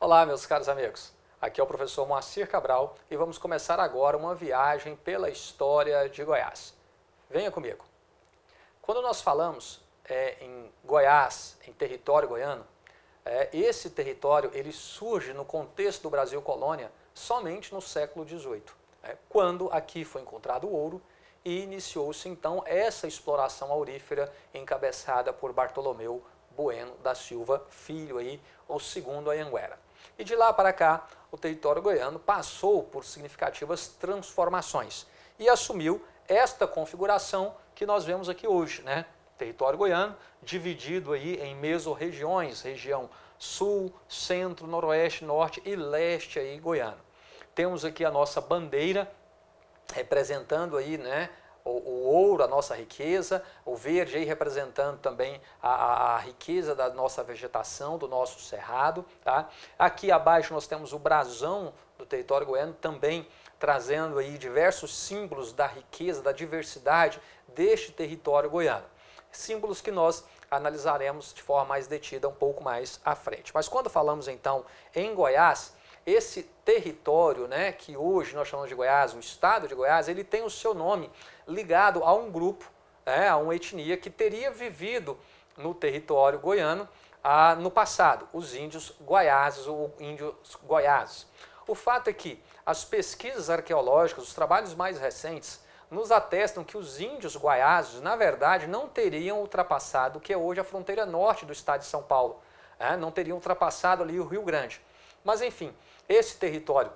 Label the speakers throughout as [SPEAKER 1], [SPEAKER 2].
[SPEAKER 1] Olá, meus caros amigos. Aqui é o professor Moacir Cabral e vamos começar agora uma viagem pela história de Goiás. Venha comigo. Quando nós falamos é, em Goiás, em território goiano, é, esse território ele surge no contexto do Brasil colônia somente no século XVIII, é, né, quando aqui foi encontrado o ouro e iniciou-se então essa exploração aurífera encabeçada por Bartolomeu Bueno da Silva, filho aí, ou segundo Ayangüera. E de lá para cá, o território goiano passou por significativas transformações e assumiu esta configuração que nós vemos aqui hoje, né? Território goiano dividido aí em mesorregiões, região sul, centro, noroeste, norte e leste aí goiano. Temos aqui a nossa bandeira representando aí, né, o, o ouro, a nossa riqueza, o verde aí representando também a, a, a, riqueza da nossa vegetação, do nosso cerrado. Tá? Aqui abaixo nós temos o brasão do território goiano, também trazendo aí diversos símbolos da riqueza, da diversidade deste território goiano. Símbolos que nós analisaremos de forma mais detida um pouco mais à frente. Mas quando falamos então em Goiás, esse território, né, que hoje nós chamamos de Goiás, o estado de Goiás, ele tem o seu nome ligado a um grupo, né, a uma etnia que teria vivido no território goiano ah, no passado, os índios goiáses ou índios goiáses. O fato é que as pesquisas arqueológicas, os trabalhos mais recentes, nos atestam que os índios goiáses, na verdade, não teriam ultrapassado o que é hoje a fronteira norte do estado de São Paulo. Né, não teriam ultrapassado ali o Rio Grande. Mas, enfim, esse território,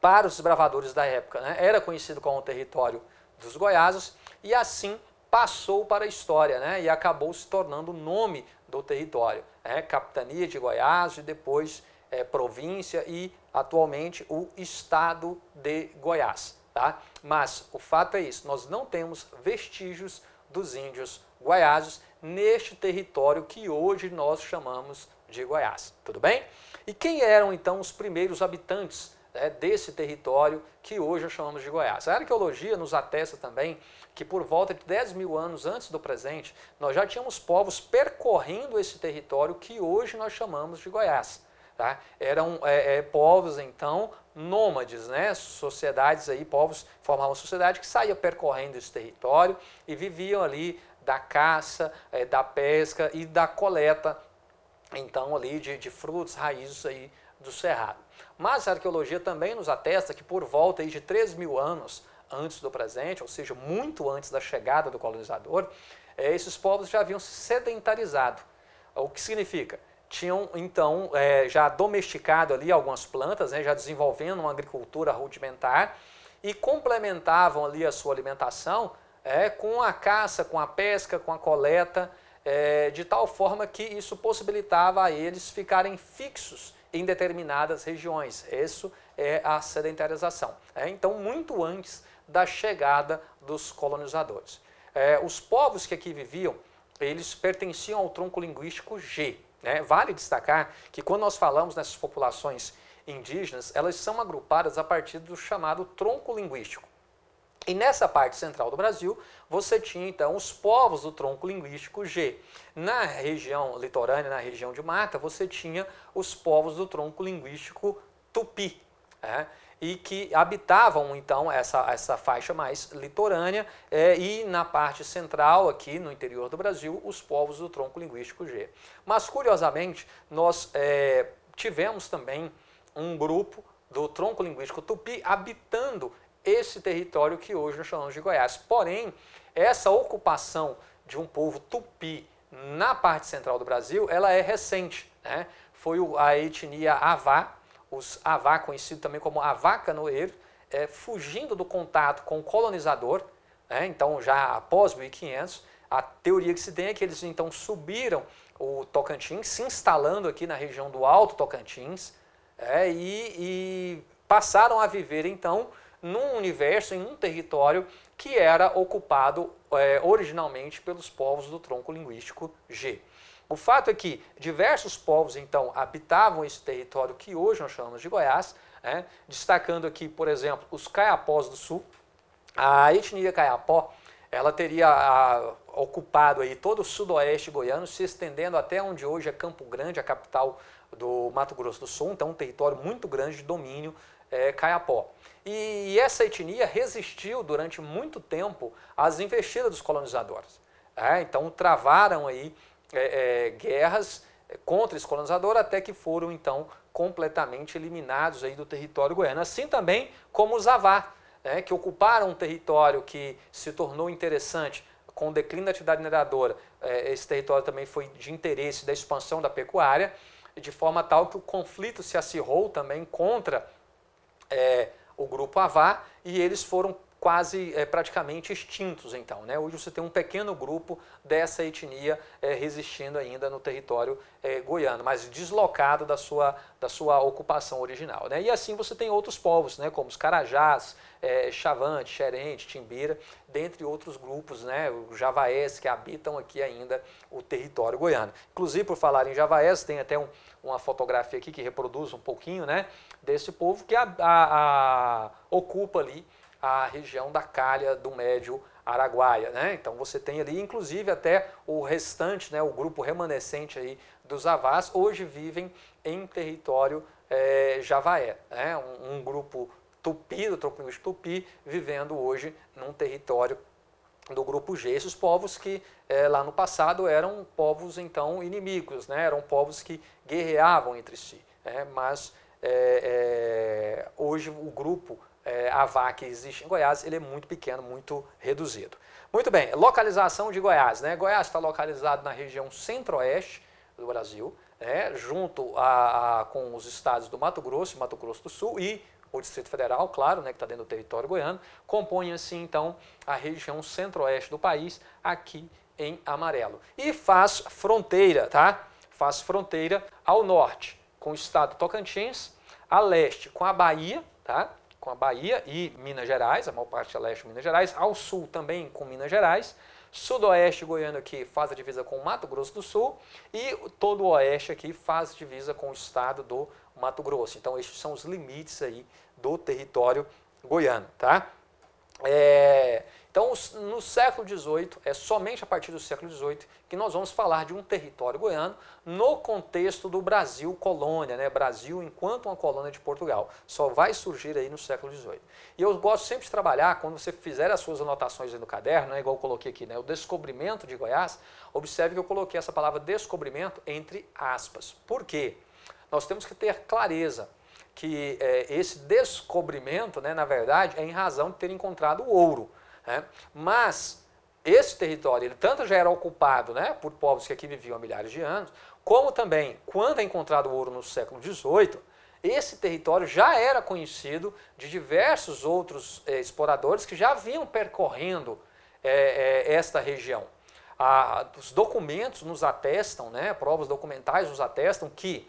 [SPEAKER 1] para os bravadores da época, né, era conhecido como o território dos Goiásos e assim passou para a história né, e acabou se tornando o nome do território. Né, Capitania de Goiás e depois é, província e atualmente o estado de Goiás. Tá? Mas o fato é isso, nós não temos vestígios dos índios goiásos neste território que hoje nós chamamos de Goiás. Tudo bem? E quem eram então os primeiros habitantes né, desse território que hoje chamamos de Goiás? A arqueologia nos atesta também que por volta de 10 mil anos antes do presente, nós já tínhamos povos percorrendo esse território que hoje nós chamamos de Goiás. Tá? Eram é, é, povos, então, nômades, né? sociedades aí, povos formavam sociedade que saía percorrendo esse território e viviam ali da caça, é, da pesca e da coleta então ali de, de frutos, raízes aí do cerrado. Mas a arqueologia também nos atesta que por volta aí de 3 mil anos antes do presente, ou seja, muito antes da chegada do colonizador, é, esses povos já haviam se sedentarizado. O que significa? Tinham, então, é, já domesticado ali algumas plantas, né, já desenvolvendo uma agricultura rudimentar e complementavam ali a sua alimentação é, com a caça, com a pesca, com a coleta, é, de tal forma que isso possibilitava a eles ficarem fixos em determinadas regiões. Isso é a sedentarização. É, então, muito antes da chegada dos colonizadores. É, os povos que aqui viviam, eles pertenciam ao tronco linguístico G. Né? Vale destacar que quando nós falamos nessas populações indígenas, elas são agrupadas a partir do chamado tronco linguístico. E nessa parte central do Brasil, você tinha então os povos do tronco linguístico G. Na região litorânea, na região de mata, você tinha os povos do tronco linguístico Tupi. É? e que habitavam então essa, essa faixa mais litorânea é, e na parte central aqui no interior do Brasil os povos do tronco linguístico G. Mas curiosamente nós é, tivemos também um grupo do tronco linguístico tupi habitando esse território que hoje nós chamamos de Goiás. Porém, essa ocupação de um povo tupi na parte central do Brasil, ela é recente. Né? Foi a etnia Avá, os Avá, conhecido também como Avá Canoeiro, é, fugindo do contato com o colonizador, né? então já após 1500, a teoria que se tem é que eles então subiram o Tocantins, se instalando aqui na região do Alto Tocantins, é, e, e passaram a viver então num universo, em um território que era ocupado é, originalmente pelos povos do tronco linguístico G. O fato é que diversos povos, então, habitavam esse território que hoje nós chamamos de Goiás, né? destacando aqui, por exemplo, os Caiapós do Sul. A etnia Caiapó, ela teria a, ocupado aí todo o sudoeste goiano, se estendendo até onde hoje é Campo Grande, a capital do Mato Grosso do Sul, então um território muito grande de domínio é, Caiapó. E, e, essa etnia resistiu durante muito tempo às investidas dos colonizadores. É, então travaram aí é, é guerras é, contra esse colonizador até que foram então completamente eliminados aí do território goiano. Assim também como os Avá, é, que ocuparam um território que se tornou interessante com o declínio da atividade mineradora. Esse território também foi de interesse da expansão da pecuária, de forma tal que o conflito se acirrou também contra é, o grupo Avá e eles foram quase é, praticamente extintos então. Né? Hoje você tem um pequeno grupo dessa etnia é, resistindo ainda no território é, goiano, mas deslocado da sua, da sua ocupação original. Né? E assim você tem outros povos, né? como os Carajás, é, Chavante, Xerente, Timbira, dentre outros grupos, né? os Javaés, que habitam aqui ainda o território goiano. Inclusive, por falar em Javaés, tem até um, uma fotografia aqui que reproduz um pouquinho né? desse povo que a, a, a, ocupa ali a região da calha do Médio Araguaia. Né? Então você tem ali, inclusive, até o restante, né, o grupo remanescente aí dos avás, hoje vivem em território é, javaé, né? um, um grupo tupi, do de tupi, vivendo hoje num território do grupo G, esses povos que é, lá no passado eram povos então inimigos, né? eram povos que guerreavam entre si, né? mas é, hoje o grupo é, AVA que existe em Goiás, ele é muito pequeno, muito reduzido. Muito bem, localização de Goiás. Né? Goiás está localizado na região centro-oeste do Brasil, né? junto a, a, com os estados do Mato Grosso, Mato Grosso do Sul e o Distrito Federal, claro, né, que está dentro do território goiano, compõe assim então a região centro-oeste do país, aqui em amarelo. E faz fronteira, tá? Faz fronteira ao norte com o estado Tocantins, a leste com a Bahia, tá? com a Bahia e Minas Gerais, a maior parte a é leste de Minas Gerais, ao sul também com Minas Gerais, sudoeste goiano aqui faz a divisa com o Mato Grosso do Sul e todo o oeste aqui faz divisa com o estado do Mato Grosso. Então esses são os limites aí do território goiano, tá? É, então, no século XVIII, é somente a partir do século XVIII que nós vamos falar de um território goiano no contexto do Brasil colônia, né? Brasil enquanto uma colônia de Portugal. Só vai surgir aí no século XVIII. E eu gosto sempre de trabalhar, quando você fizer as suas anotações no caderno, né? igual eu coloquei aqui, né? o descobrimento de Goiás, observe que eu coloquei essa palavra descobrimento entre aspas. Por quê? Nós temos que ter clareza que é, esse descobrimento, né, na verdade, é em razão de ter encontrado o ouro. Né? Mas esse território, ele tanto já era ocupado né, por povos que aqui viviam há milhares de anos, como também, quando é encontrado o ouro no século XVIII, esse território já era conhecido de diversos outros eh, exploradores que já vinham percorrendo eh, eh, esta região. Ah, os documentos nos atestam, né, provas documentais nos atestam que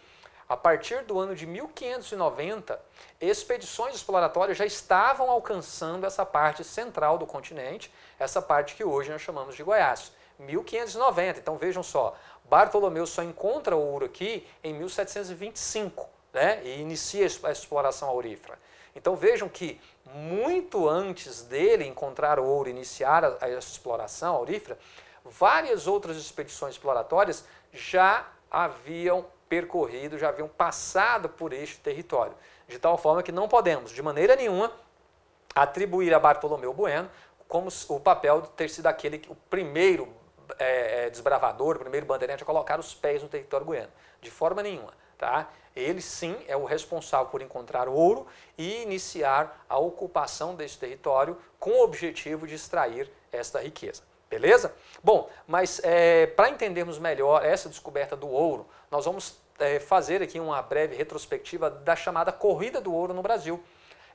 [SPEAKER 1] a partir do ano de 1590, expedições exploratórias já estavam alcançando essa parte central do continente, essa parte que hoje nós chamamos de Goiás. 1590. Então vejam só, Bartolomeu só encontra o ouro aqui em 1725, né? E inicia a exploração aurífera. Então vejam que muito antes dele encontrar o ouro, iniciar a, a exploração aurífera, várias outras expedições exploratórias já haviam percorrido, já haviam passado por este território. De tal forma que não podemos, de maneira nenhuma, atribuir a Bartolomeu Bueno como o papel de ter sido aquele, o primeiro é, é, desbravador, o primeiro bandeirante a colocar os pés no território goiano. De forma nenhuma. Tá? Ele sim é o responsável por encontrar ouro e iniciar a ocupação desse território com o objetivo de extrair esta riqueza. Beleza? Bom, mas é, para entendermos melhor essa descoberta do ouro, nós vamos é, fazer aqui uma breve retrospectiva da chamada Corrida do Ouro no Brasil.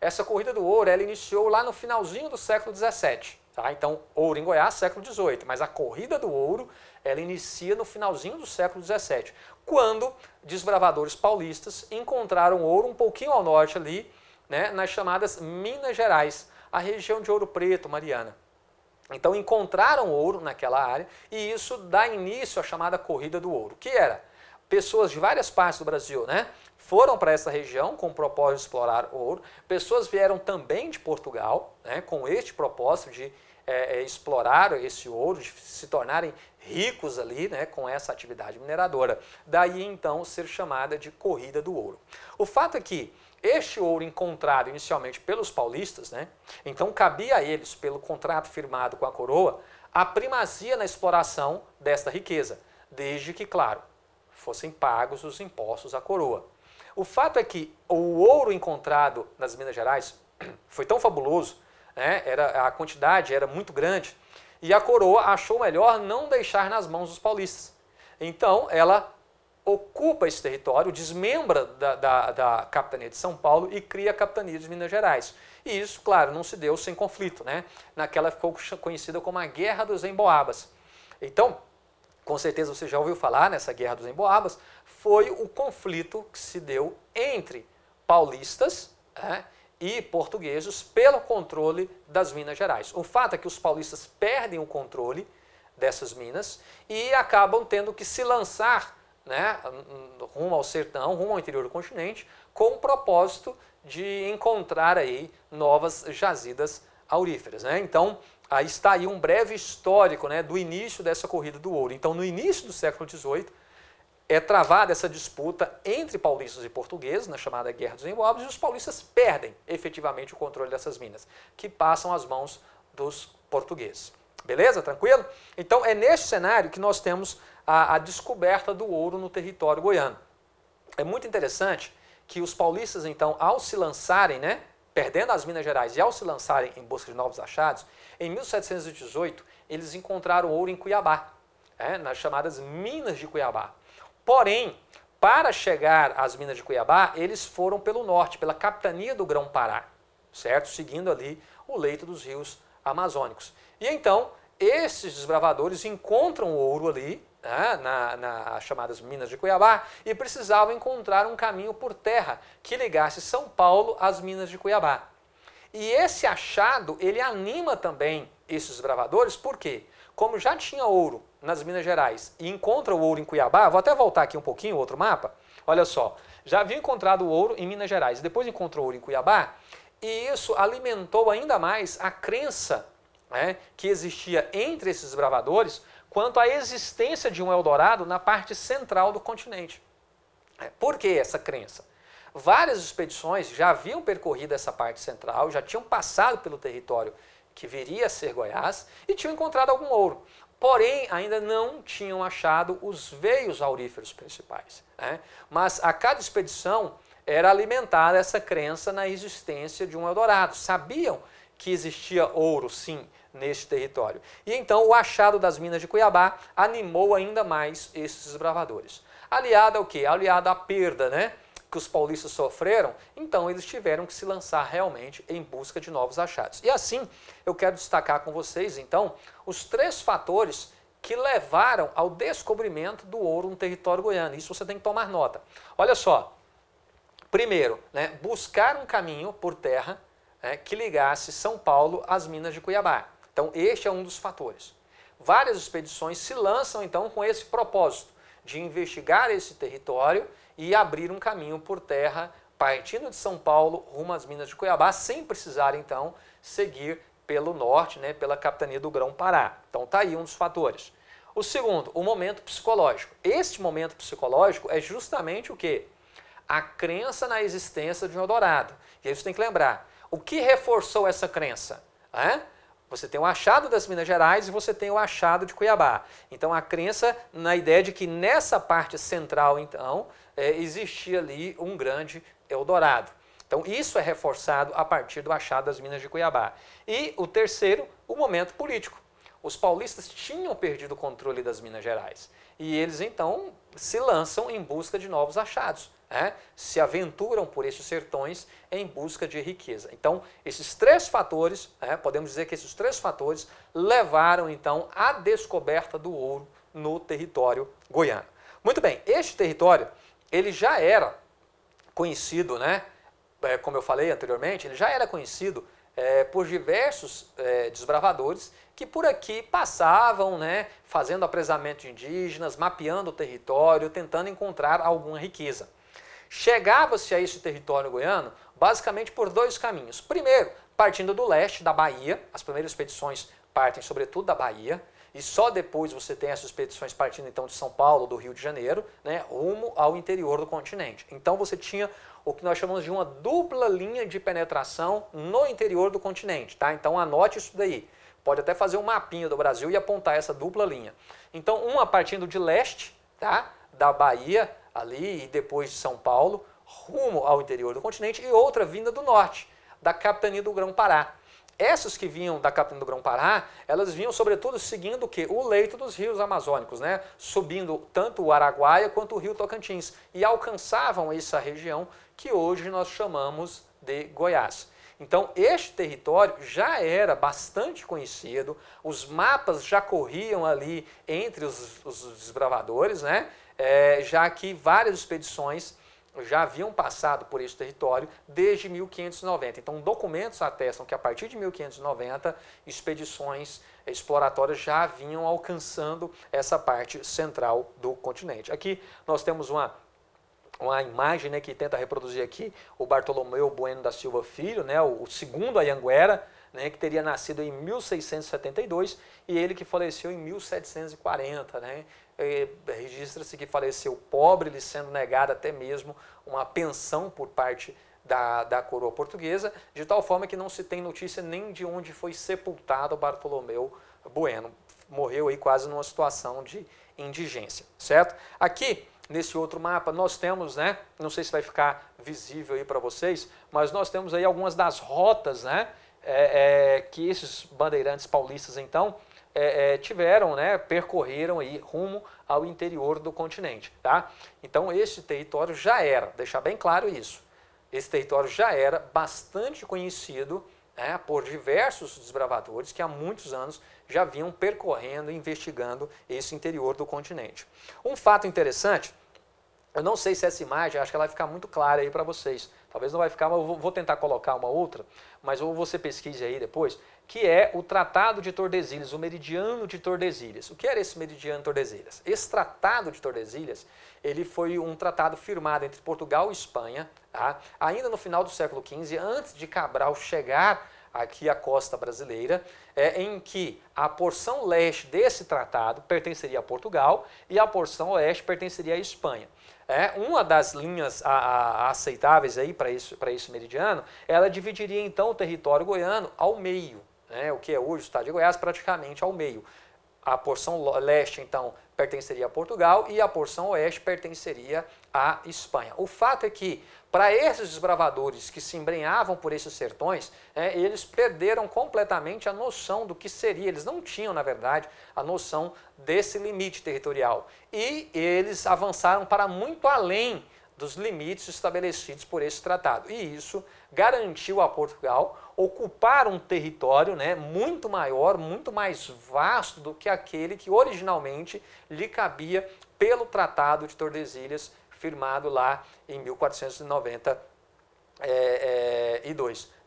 [SPEAKER 1] Essa Corrida do Ouro ela iniciou lá no finalzinho do século XVII. Tá? Então, ouro em Goiás, século XVIII. Mas a Corrida do Ouro ela inicia no finalzinho do século XVII, quando desbravadores paulistas encontraram ouro um pouquinho ao norte ali, né, nas chamadas Minas Gerais, a região de Ouro Preto, Mariana. Então encontraram ouro naquela área e isso dá início à chamada corrida do ouro, que era pessoas de várias partes do Brasil, né? Foram para essa região com o propósito de explorar ouro. Pessoas vieram também de Portugal, né? Com este propósito de é, é explorar esse ouro, de se tornarem ricos ali né, com essa atividade mineradora. Daí então ser chamada de corrida do ouro. O fato é que este ouro encontrado inicialmente pelos paulistas, né, então cabia a eles, pelo contrato firmado com a coroa, a primazia na exploração desta riqueza, desde que, claro, fossem pagos os impostos à coroa. O fato é que o ouro encontrado nas Minas Gerais foi tão fabuloso, né, era, a quantidade era muito grande, e a coroa achou melhor não deixar nas mãos dos paulistas. Então, ela ocupa esse território, desmembra da, da, da, capitania de São Paulo e cria a capitania de Minas Gerais. E isso, claro, não se deu sem conflito, né? Naquela ficou conhecida como a Guerra dos Emboabas. Então, com certeza você já ouviu falar nessa Guerra dos Emboabas, foi o conflito que se deu entre paulistas né, e portugueses pelo controle das Minas Gerais. O fato é que os paulistas perdem o controle dessas minas e acabam tendo que se lançar né, rumo ao sertão, rumo ao interior do continente, com o propósito de encontrar aí novas jazidas auríferas. Né? Então, aí está aí um breve histórico né, do início dessa corrida do ouro. Então, no início do século XVIII, é travada essa disputa entre paulistas e portugueses, na chamada Guerra dos Envolves, e os paulistas perdem efetivamente o controle dessas minas, que passam às mãos dos portugueses. Beleza? Tranquilo? Então, é neste cenário que nós temos a, a descoberta do ouro no território goiano. É muito interessante que os paulistas, então, ao se lançarem, né, perdendo as Minas Gerais e ao se lançarem em busca de novos achados, em 1718 eles encontraram ouro em Cuiabá, é, nas chamadas Minas de Cuiabá. Porém, para chegar às Minas de Cuiabá, eles foram pelo norte, pela capitania do Grão-Pará, certo? Seguindo ali o leito dos rios amazônicos. E então, esses desbravadores encontram ouro ali, né, na, chamadas Minas de Cuiabá, e precisavam encontrar um caminho por terra que ligasse São Paulo às Minas de Cuiabá. E esse achado, ele anima também esses bravadores, porque como já tinha ouro nas Minas Gerais e encontra o ouro em Cuiabá, vou até voltar aqui um pouquinho, outro mapa, olha só, já havia encontrado ouro em Minas Gerais e depois encontrou ouro em Cuiabá, e isso alimentou ainda mais a crença né, que existia entre esses bravadores quanto à existência de um Eldorado na parte central do continente. É, por que essa crença? Várias expedições já haviam percorrido essa parte central, já tinham passado pelo território que viria a ser Goiás e tinham encontrado algum ouro. Porém, ainda não tinham achado os veios auríferos principais. Né? Mas a cada expedição era alimentada essa crença na existência de um Eldorado. Sabiam que existia ouro, sim, neste território. E então o achado das minas de Cuiabá animou ainda mais esses desbravadores. Aliada ao quê? aliada à perda, né? que os paulistas sofreram, então eles tiveram que se lançar realmente em busca de novos achados. E assim, eu quero destacar com vocês, então, os três fatores que levaram ao descobrimento do ouro no território goiano. Isso você tem que tomar nota. Olha só. Primeiro, né, buscar um caminho por terra né, que ligasse São Paulo às minas de Cuiabá. Então, este é um dos fatores. Várias expedições se lançam, então, com esse propósito de investigar esse território e abrir um caminho por terra, partindo de São Paulo rumo às minas de Cuiabá, sem precisar, então, seguir pelo norte, né, pela capitania do Grão-Pará. Então, tá aí um dos fatores. O segundo, o momento psicológico. Este momento psicológico é justamente o que? A crença na existência de um Eldorado. E aí você tem que lembrar, o que reforçou essa crença? Você tem o achado das Minas Gerais e você tem o achado de Cuiabá. Então, a crença na ideia de que nessa parte central, então, é, existia ali um grande Eldorado. Então, isso é reforçado a partir do achado das Minas de Cuiabá. E o terceiro, o momento político. Os paulistas tinham perdido o controle das Minas Gerais. E eles, então, se lançam em busca de novos achados né, se aventuram por esses sertões em busca de riqueza. Então, esses três fatores, né, podemos dizer que esses três fatores levaram então à descoberta do ouro no território goiano. Muito bem, este território ele já era conhecido, né, é, como eu falei anteriormente, ele já era conhecido é, por diversos é, desbravadores que por aqui passavam, né, fazendo apresamento de indígenas, mapeando o território, tentando encontrar alguma riqueza. Chegava-se a esse território goiano basicamente por dois caminhos. Primeiro, partindo do leste, da Bahia, as primeiras expedições partem sobretudo da Bahia, e só depois você tem essas expedições partindo então de São Paulo, do Rio de Janeiro, né, rumo ao interior do continente. Então você tinha o que nós chamamos de uma dupla linha de penetração no interior do continente, tá? Então anote isso daí. Pode até fazer um mapinha do Brasil e apontar essa dupla linha. Então, uma partindo de leste, tá? Da Bahia ali e depois de São Paulo, rumo ao interior do continente, e outra vinda do norte, da capitania do Grão-Pará. Essas que vinham da capitania do Grão-Pará, elas vinham sobretudo seguindo o que? O leito dos rios amazônicos, né? Subindo tanto o Araguaia quanto o rio Tocantins e alcançavam essa região que hoje nós chamamos de Goiás. Então, este território já era bastante conhecido, os mapas já corriam ali entre os, os desbravadores, né? é, já que várias expedições já haviam passado por este território desde 1590. Então, documentos atestam que a partir de 1590, expedições exploratórias já vinham alcançando essa parte central do continente. Aqui nós temos uma uma imagem né, que tenta reproduzir aqui o Bartolomeu Bueno da Silva Filho, né, o, o segundo Ayanguera, né, que teria nascido em 1672 e ele que faleceu em 1740, né? É, é, registra-se que faleceu pobre, lhe sendo negada até mesmo uma pensão por parte da, da coroa portuguesa, de tal forma que não se tem notícia nem de onde foi sepultado Bartolomeu Bueno. Morreu aí quase numa situação de indigência, certo? Aqui, nesse outro mapa, nós temos, né, não sei se vai ficar visível aí para vocês, mas nós temos aí algumas das rotas, né, é, é, que esses bandeirantes paulistas, então, é, é, tiveram, né, percorreram aí rumo ao interior do continente. Tá? Então, esse território já era, deixar bem claro isso, esse território já era bastante conhecido né, por diversos desbravadores que há muitos anos já vinham percorrendo e investigando esse interior do continente. Um fato interessante, eu não sei se essa imagem, acho que ela vai ficar muito clara aí para vocês, talvez não vai ficar, mas eu vou tentar colocar uma outra, mas ou você pesquise aí depois, que é o Tratado de Tordesilhas, o Meridiano de Tordesilhas. O que era esse Meridiano de Tordesilhas? Esse Tratado de Tordesilhas, ele foi um tratado firmado entre Portugal e Espanha, tá? ainda no final do século XV, antes de Cabral chegar aqui à costa brasileira, é, em que a porção leste desse tratado pertenceria a Portugal e a porção oeste pertenceria à Espanha. É, uma das linhas a, a, aceitáveis aí para esse, esse meridiano, ela dividiria então o território goiano ao meio né, o que é hoje o estado de Goiás, praticamente ao meio. A porção leste, então, pertenceria a Portugal e a porção oeste pertenceria à Espanha. O fato é que, para esses desbravadores que se embrenhavam por esses sertões, é, eles perderam completamente a noção do que seria, eles não tinham, na verdade, a noção desse limite territorial. E eles avançaram para muito além dos limites estabelecidos por esse tratado. E isso garantiu a Portugal ocupar um território né, muito maior, muito mais vasto do que aquele que originalmente lhe cabia pelo Tratado de Tordesilhas, firmado lá em 1492. É, é,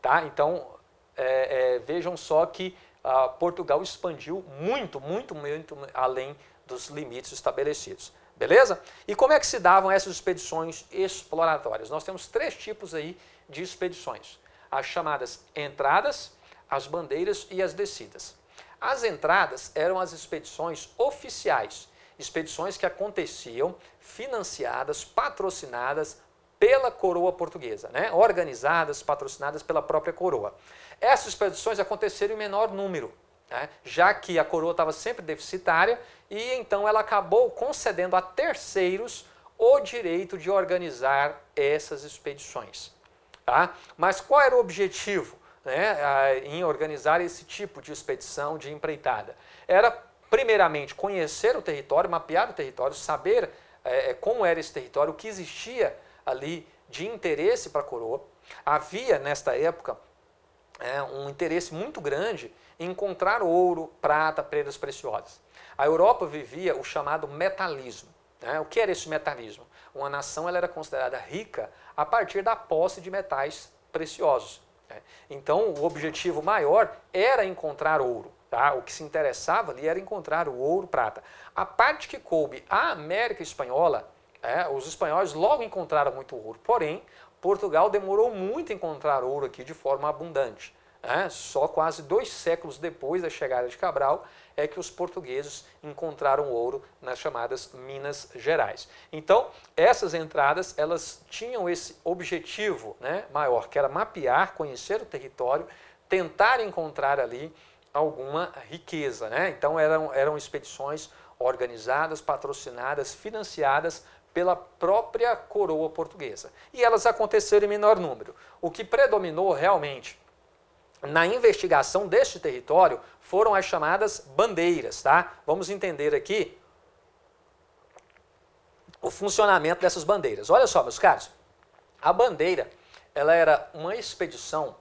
[SPEAKER 1] tá? Então, é, é, vejam só que ah, Portugal expandiu muito, muito, muito além dos limites estabelecidos. Beleza? E como é que se davam essas expedições exploratórias? Nós temos três tipos aí de expedições: as chamadas entradas, as bandeiras e as descidas. As entradas eram as expedições oficiais, expedições que aconteciam financiadas, patrocinadas pela coroa portuguesa, né? organizadas, patrocinadas pela própria coroa. Essas expedições aconteceram em menor número, né? já que a coroa estava sempre deficitária, e então ela acabou concedendo a terceiros o direito de organizar essas expedições. Tá? Mas qual era o objetivo né, em organizar esse tipo de expedição, de empreitada? Era, primeiramente, conhecer o território, mapear o território, saber é, é como era esse território, o que existia ali de interesse para a coroa. Havia, nesta época, é, um interesse muito grande encontrar ouro, prata, pedras preciosas. A Europa vivia o chamado metalismo. Né? O que era esse metalismo? Uma nação ela era considerada rica a partir da posse de metais preciosos. Né? Então, o objetivo maior era encontrar ouro. Tá? O que se interessava ali era encontrar o ouro, prata. A parte que coube à América Espanhola, é, os espanhóis logo encontraram muito ouro. Porém, Portugal demorou muito a encontrar ouro aqui de forma abundante. Só quase dois séculos depois da chegada de Cabral é que os portugueses encontraram ouro nas chamadas Minas Gerais. Então, essas entradas elas tinham esse objetivo né, maior, que era mapear, conhecer o território, tentar encontrar ali alguma riqueza. Né? Então, eram, eram expedições organizadas, patrocinadas, financiadas pela própria coroa portuguesa. E elas aconteceram em menor número. O que predominou realmente na investigação deste território foram as chamadas bandeiras, tá? Vamos entender aqui o funcionamento dessas bandeiras. Olha só, meus caros, a bandeira ela era uma expedição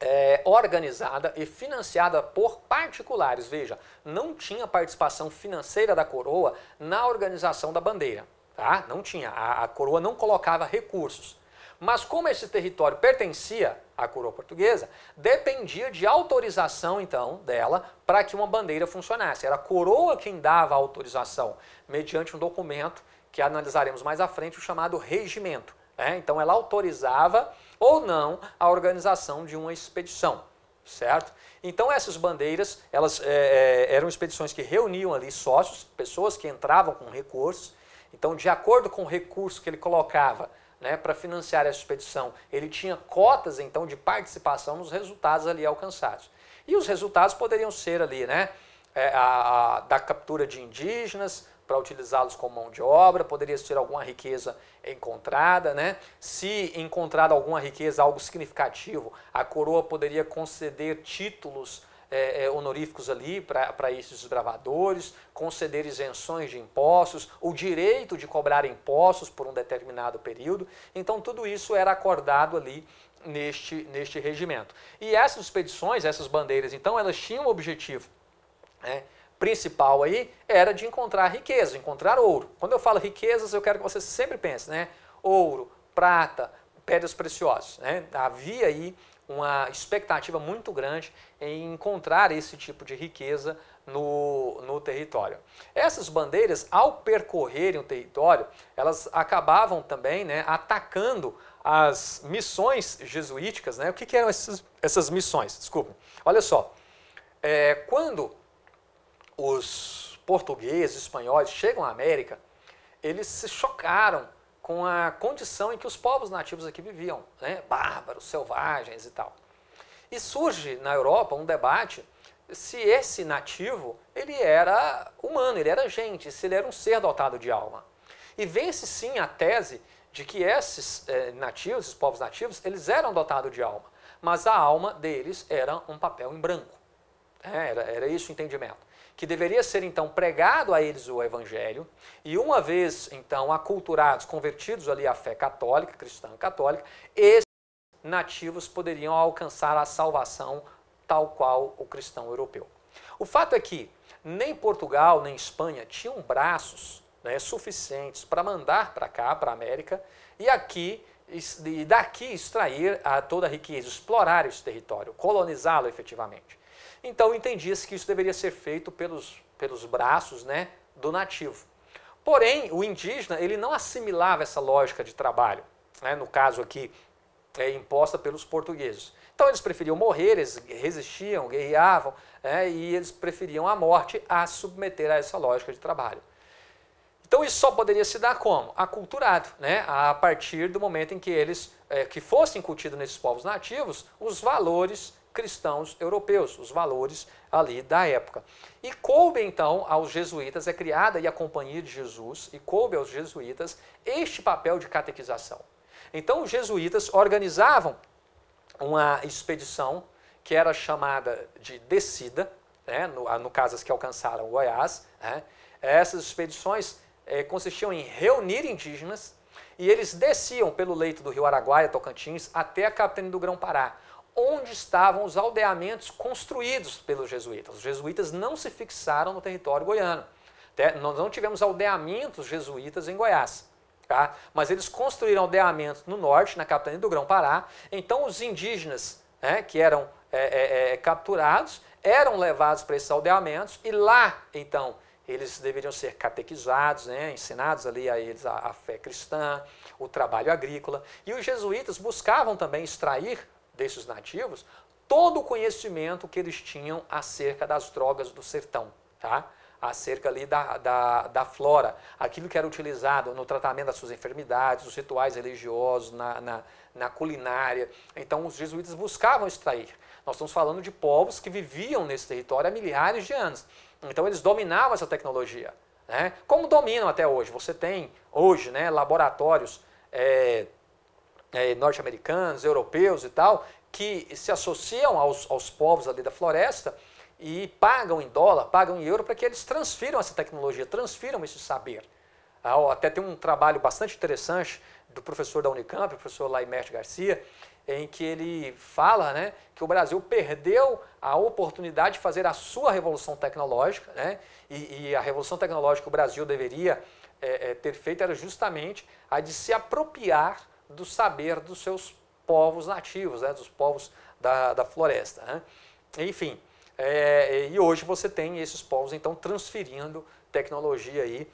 [SPEAKER 1] é, organizada e financiada por particulares. Veja, não tinha participação financeira da coroa na organização da bandeira, tá? Não tinha. a, a coroa não colocava recursos. Mas como esse território pertencia à coroa portuguesa, dependia de autorização, então, dela para que uma bandeira funcionasse. Era a coroa quem dava a autorização, mediante um documento que analisaremos mais à frente, o chamado regimento. Né? Então, ela autorizava ou não a organização de uma expedição certo? Então essas bandeiras, elas é, eram expedições que reuniam ali sócios, pessoas que entravam com recursos. Então, de acordo com o recurso que ele colocava né, para financiar essa expedição. Ele tinha cotas, então, de participação nos resultados ali alcançados. E os resultados poderiam ser ali, né, é, a, a, da captura de indígenas, para utilizá-los como mão de obra, poderia ser alguma riqueza encontrada, né? Se encontrada alguma riqueza, algo significativo, a coroa poderia conceder títulos é, é, honoríficos ali para esses desbravadores, conceder isenções de impostos, o direito de cobrar impostos por um determinado período. Então, tudo isso era acordado ali neste, neste regimento. E essas expedições, essas bandeiras, então, elas tinham um objetivo. Né, principal aí era de encontrar riqueza, encontrar ouro. Quando eu falo riquezas, eu quero que você sempre pense, né? Ouro, prata, pedras preciosas. Né? Havia aí uma expectativa muito grande em encontrar esse tipo de riqueza no, no território. Essas bandeiras, ao percorrerem o território, elas acabavam também né, atacando as missões jesuíticas. Né? O que, que eram essas, essas missões? Desculpa. Olha só, é, quando os portugueses, espanhóis chegam à América, eles se chocaram com a condição em que os povos nativos aqui viviam, né? bárbaros, selvagens e tal. E surge na Europa um debate se esse nativo ele era humano, ele era gente, se ele era um ser dotado de alma. E vence sim a tese de que esses eh, nativos, esses povos nativos, eles eram dotados de alma, mas a alma deles era um papel em branco. É, era, era isso o entendimento que deveria ser então pregado a eles o evangelho, e uma vez então aculturados, convertidos ali à fé católica, cristã católica, esses nativos poderiam alcançar a salvação tal qual o cristão europeu. O fato é que nem Portugal nem Espanha tinham braços né, suficientes para mandar para cá, para a América, e aqui e daqui extrair a toda a riqueza, explorar esse território, colonizá-lo efetivamente. Então entendia-se que isso deveria ser feito pelos, pelos braços né, do nativo. Porém, o indígena ele não assimilava essa lógica de trabalho, né, no caso aqui, é, imposta pelos portugueses. Então eles preferiam morrer, eles resistiam, guerreavam, é, e eles preferiam a morte a submeter a essa lógica de trabalho. Então isso só poderia se dar como? Aculturado, né? a partir do momento em que eles, é, que fossem incutidos nesses povos nativos, os valores cristãos europeus, os valores ali da época. E coube então aos jesuítas, é criada a Companhia de Jesus, e coube aos jesuítas este papel de catequização. Então os jesuítas organizavam uma expedição que era chamada de descida, né, no, no caso as que alcançaram Goiás. Né, essas expedições eh, consistiam em reunir indígenas e eles desciam pelo leito do rio Araguaia, Tocantins, até a Capitania do Grão-Pará, onde estavam os aldeamentos construídos pelos jesuítas. Os jesuítas não se fixaram no território goiano. Nós não tivemos aldeamentos jesuítas em Goiás. Tá? Mas eles construíram aldeamentos no norte, na capitania do Grão-Pará. Então, os indígenas né, que eram é, é, é, capturados eram levados para esses aldeamentos e lá, então, eles deveriam ser catequizados, né, ensinados ali a eles a, a fé cristã, o trabalho agrícola. E os jesuítas buscavam também extrair desses nativos todo o conhecimento que eles tinham acerca das drogas do sertão, tá? acerca ali da, da, da flora, aquilo que era utilizado no tratamento das suas enfermidades, os rituais religiosos, na, na, na culinária. Então, os jesuítas buscavam extrair. Nós estamos falando de povos que viviam nesse território há milhares de anos. Então, eles dominavam essa tecnologia. Né? Como dominam até hoje? Você tem hoje né, laboratórios. É, é, norte-americanos, europeus e tal, que se associam aos, aos povos ali da floresta e pagam em dólar, pagam em euro para que eles transfiram essa tecnologia, transfiram esse saber. Ah, até tem um trabalho bastante interessante do professor da Unicamp, o professor Laimert Garcia, em que ele fala né, que o Brasil perdeu a oportunidade de fazer a sua revolução tecnológica, né, e, e a revolução tecnológica que o Brasil deveria é, é, ter feito era justamente a de se apropriar do saber dos seus povos nativos, né, dos povos da, da floresta. Né? Enfim, é, e hoje você tem esses povos então transferindo tecnologia aí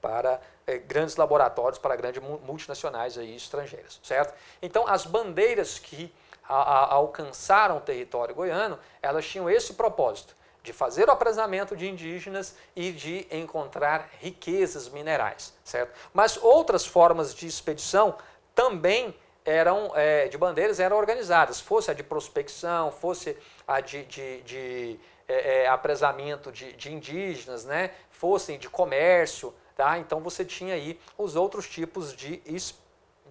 [SPEAKER 1] para é, grandes laboratórios, para grandes multinacionais aí estrangeiras, certo? Então as bandeiras que a, a, alcançaram o território goiano, elas tinham esse propósito de fazer o apresamento de indígenas e de encontrar riquezas minerais, certo? Mas outras formas de expedição também eram é, de bandeiras eram organizadas, fosse a de prospecção, fosse a de, de, de é, é, apresamento de, de, indígenas, né? fossem de comércio, tá? então você tinha aí os outros tipos de,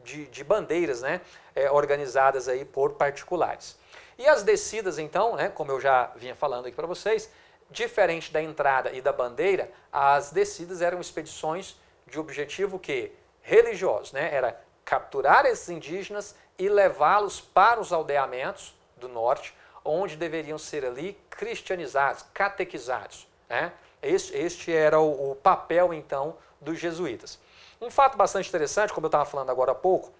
[SPEAKER 1] de, de bandeiras né? É, organizadas aí por particulares. E as descidas, então, né? como eu já vinha falando aqui para vocês, diferente da entrada e da bandeira, as descidas eram expedições de objetivo que religiosos, né? Era capturar esses indígenas e levá-los para os aldeamentos do norte, onde deveriam ser ali cristianizados, catequizados. Né? Este, este, era o, o papel, então, dos jesuítas. Um fato bastante interessante, como eu estava falando agora há pouco,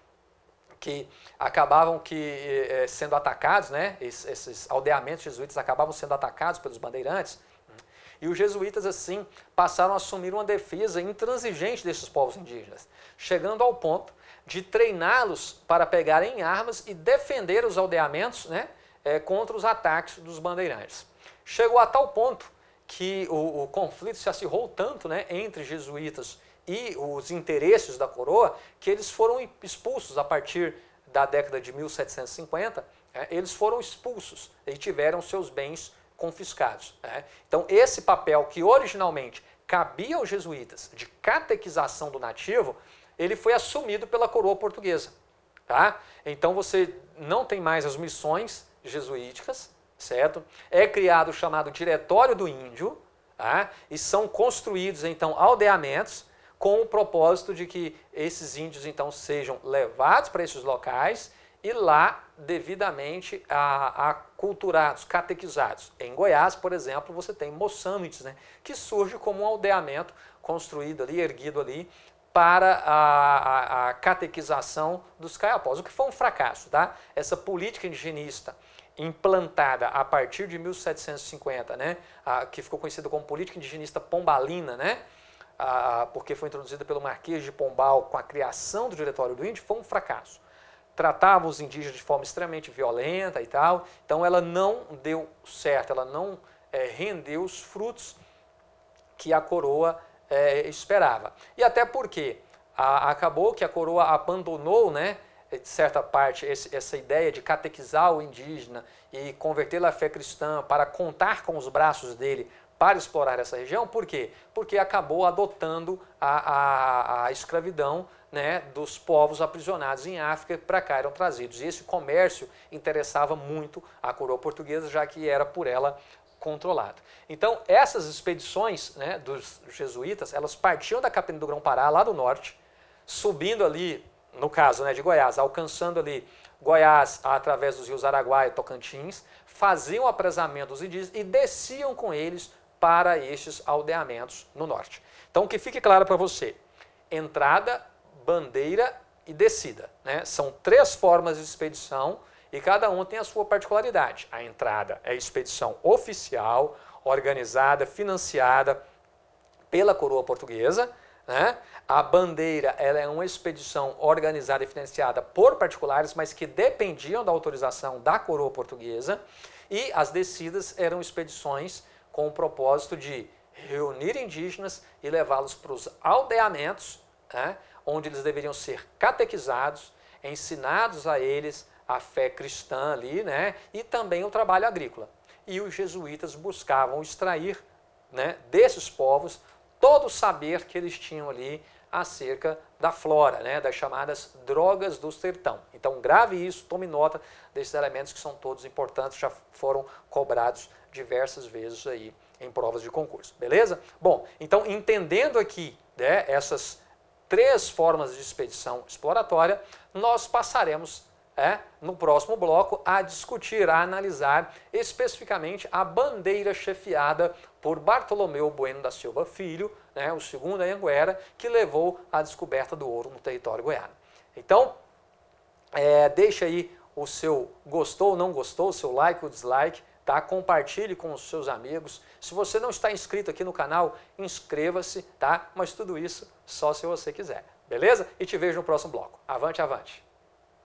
[SPEAKER 1] que acabavam que, eh, eh, sendo atacados, né? esses, esses aldeamentos jesuítas acabavam sendo atacados pelos bandeirantes, e os jesuítas, assim, passaram a assumir uma defesa intransigente desses povos indígenas, chegando ao ponto de treiná-los para pegarem armas e defender os aldeamentos né, é, contra os ataques dos bandeirantes. Chegou a tal ponto que o, o conflito se acirrou tanto né, entre jesuítas e os interesses da coroa que eles foram expulsos a partir da década de 1750, é, né, eles foram expulsos e tiveram seus bens confiscados. Né? Então, esse papel que originalmente cabia aos jesuítas de catequização do nativo, ele foi assumido pela coroa portuguesa. Tá? Então, você não tem mais as missões jesuíticas, certo? É criado o chamado Diretório do Índio, tá? e são construídos, então, aldeamentos com o propósito de que esses índios, então, sejam levados para esses locais e lá, devidamente, a, a culturados, catequizados. Em Goiás, por exemplo, você tem Moçâmites, né, que surge como um aldeamento construído ali, erguido ali, para a, a, a catequização dos caiapós, o que foi um fracasso. Tá? Essa política indigenista implantada a partir de 1750, né, a, que ficou conhecida como política indigenista pombalina, né, porque foi introduzida pelo Marquês de Pombal com a criação do Diretório do Índio, foi um fracasso tratava os indígenas de forma extremamente violenta e tal. Então ela não deu certo, ela não é, rendeu os frutos que a coroa é, esperava. E até porque a, acabou que a coroa abandonou, né, de certa parte, esse, essa ideia de catequizar o indígena e convertê-lo à fé cristã para contar com os braços dele para explorar essa região. Por quê? Porque acabou adotando a, a, a escravidão né, dos povos aprisionados em África para cá eram trazidos. E esse comércio interessava muito a coroa portuguesa, já que era por ela controlado. Então, essas expedições né, dos jesuítas, elas partiam da Capina do Grão-Pará, lá do norte, subindo ali, no caso né, de Goiás, alcançando ali Goiás através dos rios Araguaia e Tocantins, faziam o apresamento dos indígenas e desciam com eles para estes aldeamentos no norte. Então, que fique claro para você, entrada bandeira e descida. Né? São três formas de expedição e cada um tem a sua particularidade. A entrada é a expedição oficial, organizada, financiada pela coroa portuguesa. Né? A bandeira ela é uma expedição organizada e financiada por particulares, mas que dependiam da autorização da coroa portuguesa. E as descidas eram expedições com o propósito de reunir indígenas e levá-los para os aldeamentos né? onde eles deveriam ser catequizados, ensinados a eles a fé cristã ali, né? E também o trabalho agrícola. E os jesuítas buscavam extrair né, desses povos todo o saber que eles tinham ali acerca da flora, né, das chamadas drogas do sertão. Então grave isso, tome nota desses elementos que são todos importantes, já foram cobrados diversas vezes aí em provas de concurso, beleza? Bom, então entendendo aqui né, essas três formas de expedição exploratória, nós passaremos é, no próximo bloco a discutir, a analisar especificamente a bandeira chefiada por Bartolomeu Bueno da Silva Filho, né, o segundo Anhanguera, que levou à descoberta do ouro no território goiano. Então, é, deixa aí o seu gostou ou não gostou, o seu like ou dislike, tá? Compartilhe com os seus amigos. Se você não está inscrito aqui no canal, inscreva-se, tá? Mas tudo isso só se você quiser, beleza? E te vejo no próximo bloco. Avante, avante!